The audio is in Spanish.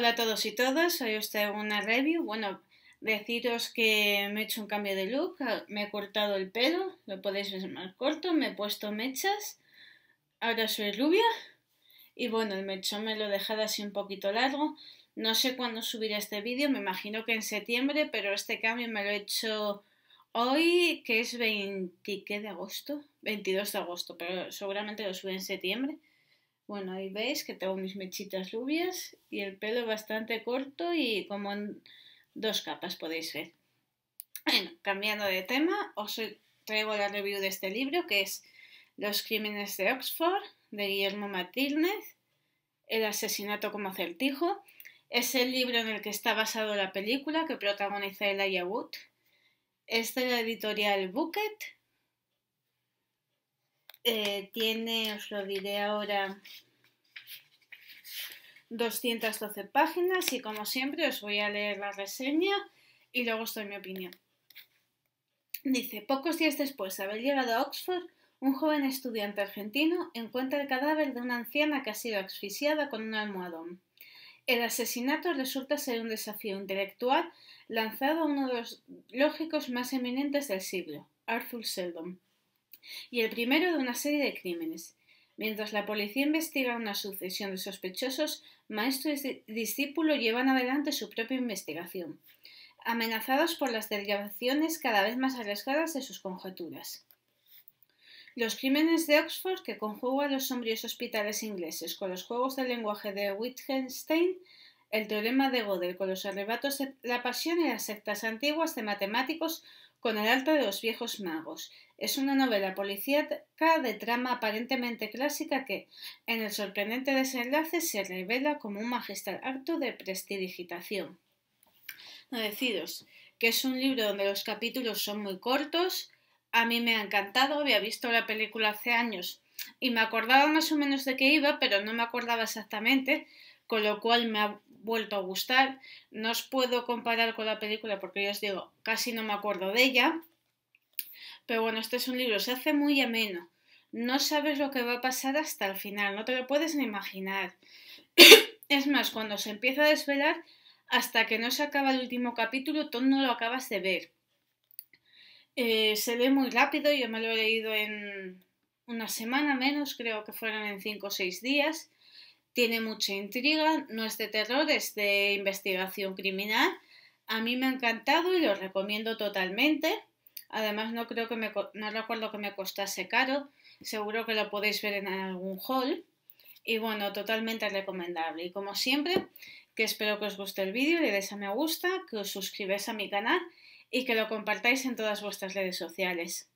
Hola a todos y todas, hoy os traigo una review. Bueno, deciros que me he hecho un cambio de look, ah, me he cortado el pelo, lo podéis ver más corto, me he puesto mechas, ahora soy rubia y bueno, el mechón me lo he dejado así un poquito largo. No sé cuándo subiré este vídeo, me imagino que en septiembre, pero este cambio me lo he hecho hoy, que es 20 de agosto, 22 de agosto, pero seguramente lo sube en septiembre. Bueno, ahí veis que tengo mis mechitas rubias y el pelo bastante corto y como en dos capas podéis ver. Bueno, cambiando de tema, os traigo la review de este libro que es Los crímenes de Oxford de Guillermo Martínez, El asesinato como acertijo. Es el libro en el que está basado la película que protagoniza Elia Wood. Es de la editorial Bucket eh, tiene, os lo diré ahora, 212 páginas y como siempre os voy a leer la reseña y luego os doy mi opinión. Dice, pocos días después de haber llegado a Oxford, un joven estudiante argentino encuentra el cadáver de una anciana que ha sido asfixiada con un almohadón. El asesinato resulta ser un desafío intelectual lanzado a uno de los lógicos más eminentes del siglo, Arthur Seldon y el primero de una serie de crímenes. Mientras la policía investiga una sucesión de sospechosos, maestro y discípulo llevan adelante su propia investigación, amenazados por las derivaciones cada vez más arriesgadas de sus conjeturas. Los crímenes de Oxford, que conjuga los sombríos hospitales ingleses con los juegos del lenguaje de Wittgenstein, el teorema de Godel con los arrebatos de la pasión y las sectas antiguas de matemáticos con el arte de los viejos magos. Es una novela policíaca de trama aparentemente clásica que, en el sorprendente desenlace, se revela como un magistral acto de prestidigitación. No deciros que es un libro donde los capítulos son muy cortos. A mí me ha encantado, había visto la película hace años y me acordaba más o menos de qué iba, pero no me acordaba exactamente, con lo cual me ha vuelto a gustar. No os puedo comparar con la película porque ya os digo, casi no me acuerdo de ella. Pero bueno, este es un libro, se hace muy ameno. No sabes lo que va a pasar hasta el final, no te lo puedes ni imaginar. es más, cuando se empieza a desvelar, hasta que no se acaba el último capítulo, tú no lo acabas de ver. Eh, se lee muy rápido, yo me lo he leído en una semana menos, creo que fueron en cinco o seis días. Tiene mucha intriga, no es de terror, es de investigación criminal. A mí me ha encantado y lo recomiendo totalmente. Además, no creo que me, recuerdo que me costase caro. Seguro que lo podéis ver en algún hall. Y bueno, totalmente recomendable. Y como siempre, que espero que os guste el vídeo, le deis a me gusta, que os suscribáis a mi canal y que lo compartáis en todas vuestras redes sociales.